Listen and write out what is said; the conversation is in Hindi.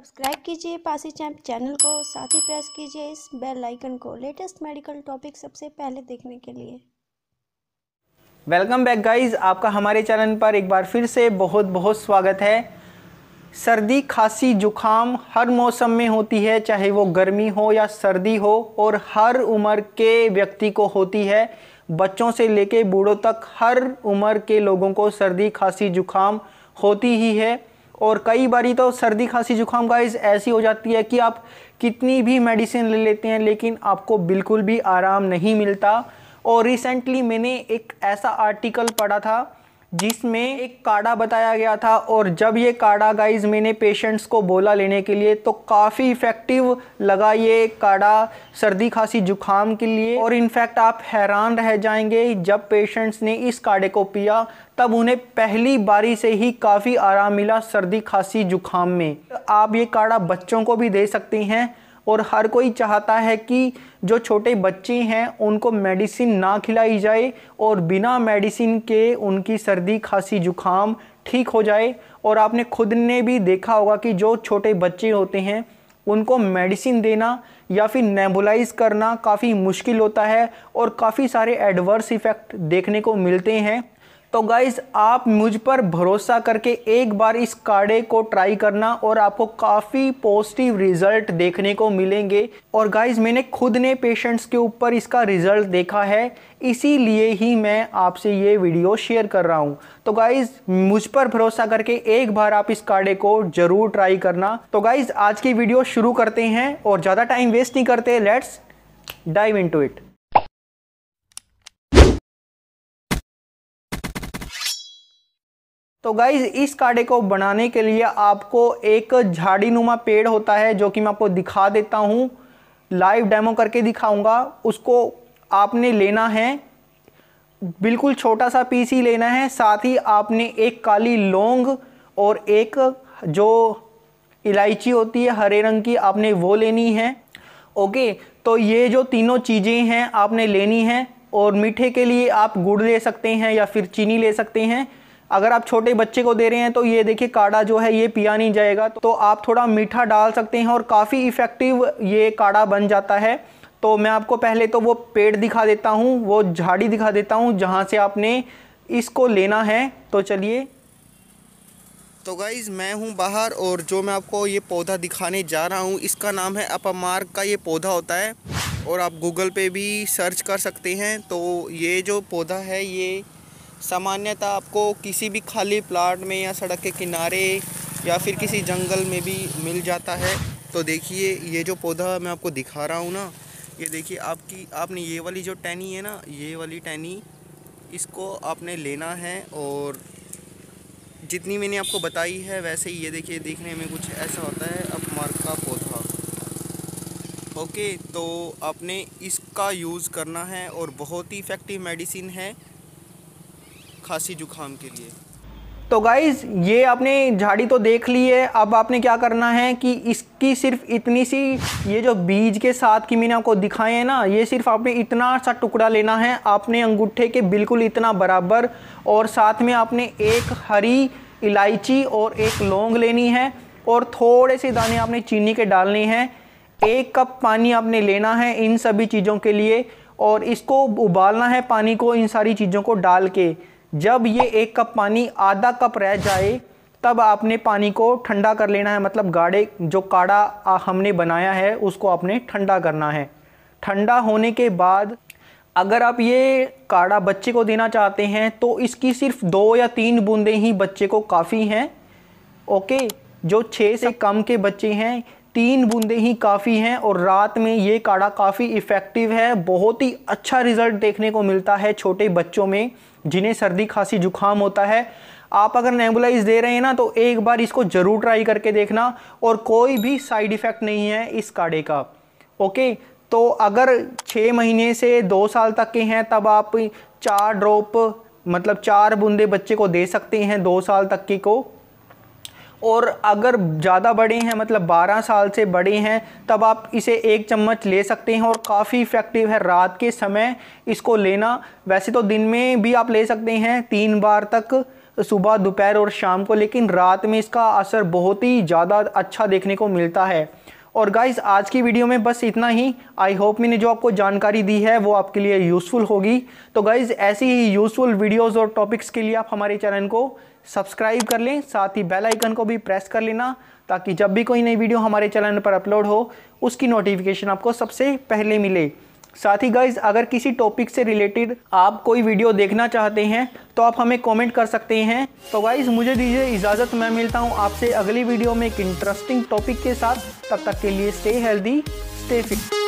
सब्सक्राइब कीजिए पासी चैम्प चैनल को साथ ही प्रेस कीजिए इस बेल आइकन को लेटेस्ट मेडिकल टॉपिक सबसे पहले देखने के लिए वेलकम बैक गाइस आपका हमारे चैनल पर एक बार फिर से बहुत बहुत स्वागत है सर्दी खांसी जुखाम हर मौसम में होती है चाहे वो गर्मी हो या सर्दी हो और हर उम्र के व्यक्ति को होती है बच्चों से लेके बूढ़ों तक हर उम्र के लोगों को सर्दी खांसी जुखाम होती ही है और कई बारी तो सर्दी खांसी जुकाम गाइज ऐसी हो जाती है कि आप कितनी भी मेडिसिन ले लेते हैं लेकिन आपको बिल्कुल भी आराम नहीं मिलता और रिसेंटली मैंने एक ऐसा आर्टिकल पढ़ा था जिसमें एक काढ़ा बताया गया था और जब ये काढ़ा गाइज मैंने पेशेंट्स को बोला लेने के लिए तो काफ़ी इफ़ेक्टिव लगा ये काढ़ा सर्दी खांसी जुखाम के लिए और इनफैक्ट आप हैरान रह जाएंगे जब पेशेंट्स ने इस काढ़े को पिया तब उन्हें पहली बारी से ही काफ़ी आराम मिला सर्दी खांसी जुखाम में आप ये काढ़ा बच्चों को भी दे सकती हैं और हर कोई चाहता है कि जो छोटे बच्चे हैं उनको मेडिसिन ना खिलाई जाए और बिना मेडिसिन के उनकी सर्दी खांसी जुखाम ठीक हो जाए और आपने खुद ने भी देखा होगा कि जो छोटे बच्चे होते हैं उनको मेडिसिन देना या फिर नेबुलाइज करना काफ़ी मुश्किल होता है और काफ़ी सारे एडवर्स इफ़ेक्ट देखने को मिलते हैं तो गाइज़ आप मुझ पर भरोसा करके एक बार इस काढ़े को ट्राई करना और आपको काफ़ी पॉजिटिव रिजल्ट देखने को मिलेंगे और गाइज़ मैंने खुद ने पेशेंट्स के ऊपर इसका रिज़ल्ट देखा है इसीलिए ही मैं आपसे ये वीडियो शेयर कर रहा हूँ तो गाइज़ मुझ पर भरोसा करके एक बार आप इस काढ़े को ज़रूर ट्राई करना तो गाइज़ आज की वीडियो शुरू करते हैं और ज़्यादा टाइम वेस्ट नहीं करते लेट्स डाइव इन इट तो गाइज इस काढ़े को बनाने के लिए आपको एक झाड़ी नुमा पेड़ होता है जो कि मैं आपको दिखा देता हूँ लाइव डेमो करके दिखाऊंगा उसको आपने लेना है बिल्कुल छोटा सा पीस ही लेना है साथ ही आपने एक काली लौंग और एक जो इलायची होती है हरे रंग की आपने वो लेनी है ओके तो ये जो तीनों चीज़ें हैं आपने लेनी है और मीठे के लिए आप गुड़ ले सकते हैं या फिर चीनी ले सकते हैं अगर आप छोटे बच्चे को दे रहे हैं तो ये देखिए काढ़ा जो है ये पिया नहीं जाएगा तो आप थोड़ा मीठा डाल सकते हैं और काफ़ी इफ़ेक्टिव ये काढ़ा बन जाता है तो मैं आपको पहले तो वो पेड़ दिखा देता हूँ वो झाड़ी दिखा देता हूँ जहाँ से आपने इसको लेना है तो चलिए तो गाइज़ मैं हूँ बाहर और जो मैं आपको ये पौधा दिखाने जा रहा हूँ इसका नाम है अपमार्ग का ये पौधा होता है और आप गूगल पे भी सर्च कर सकते हैं तो ये जो पौधा है ये सामान्यतः आपको किसी भी खाली प्लाट में या सड़क के किनारे या फिर किसी जंगल में भी मिल जाता है तो देखिए ये जो पौधा मैं आपको दिखा रहा हूँ ना ये देखिए आपकी आपने ये वाली जो टैनी है ना ये वाली टैनी इसको आपने लेना है और जितनी मैंने आपको बताई है वैसे ही ये देखिए देखने में कुछ ऐसा होता है अपमार्क का पौधा ओके तो आपने इसका यूज़ करना है और बहुत ही इफ़ेक्टिव मेडिसिन है खांसी जुकाम के लिए तो गाइज़ ये आपने झाड़ी तो देख ली है अब आपने क्या करना है कि इसकी सिर्फ इतनी सी ये जो बीज के साथ की मैंने आपको दिखाए हैं ना ये सिर्फ आपने इतना सा टुकड़ा लेना है आपने अंगूठे के बिल्कुल इतना बराबर और साथ में आपने एक हरी इलायची और एक लौंग लेनी है और थोड़े से दाने आपने चीनी के डालने हैं एक कप पानी आपने लेना है इन सभी चीज़ों के लिए और इसको उबालना है पानी को इन सारी चीज़ों को डाल के जब ये एक कप पानी आधा कप रह जाए तब आपने पानी को ठंडा कर लेना है मतलब गाढ़े जो काढ़ा हमने बनाया है उसको आपने ठंडा करना है ठंडा होने के बाद अगर आप ये काढ़ा बच्चे को देना चाहते हैं तो इसकी सिर्फ दो या तीन बूंदें ही बच्चे को काफ़ी हैं ओके जो छः से कम के बच्चे हैं तीन बूंदे ही काफ़ी हैं और रात में ये काढ़ा काफ़ी इफ़ेक्टिव है बहुत ही अच्छा रिज़ल्ट देखने को मिलता है छोटे बच्चों में जिन्हें सर्दी खांसी जुकाम होता है आप अगर नेबुलाइज दे रहे हैं ना तो एक बार इसको ज़रूर ट्राई करके देखना और कोई भी साइड इफ़ेक्ट नहीं है इस काढ़े का ओके तो अगर छः महीने से दो साल तक के हैं तब आप चार ड्रॉप मतलब चार बूंदे बच्चे को दे सकते हैं दो साल तक के को और अगर ज़्यादा बड़े हैं मतलब 12 साल से बड़े हैं तब आप इसे एक चम्मच ले सकते हैं और काफ़ी इफ़ेक्टिव है रात के समय इसको लेना वैसे तो दिन में भी आप ले सकते हैं तीन बार तक सुबह दोपहर और शाम को लेकिन रात में इसका असर बहुत ही ज़्यादा अच्छा देखने को मिलता है और गाइज आज की वीडियो में बस इतना ही आई होप मैंने जो आपको जानकारी दी है वो आपके लिए यूज़फुल होगी तो गाइज ऐसी ही यूज़फुल वीडियोज़ और टॉपिक्स के लिए आप हमारे चैनल को सब्सक्राइब कर लें साथ ही बेल आइकन को भी प्रेस कर लेना ताकि जब भी कोई नई वीडियो हमारे चैनल पर अपलोड हो उसकी नोटिफिकेशन आपको सबसे पहले मिले साथ ही गाइज अगर किसी टॉपिक से रिलेटेड आप कोई वीडियो देखना चाहते हैं तो आप हमें कमेंट कर सकते हैं तो गाइज मुझे दीजिए इजाज़त मैं मिलता हूँ आपसे अगली वीडियो में एक इंटरेस्टिंग टॉपिक के साथ तब तक के लिए स्टे हेल्दी स्टे फिट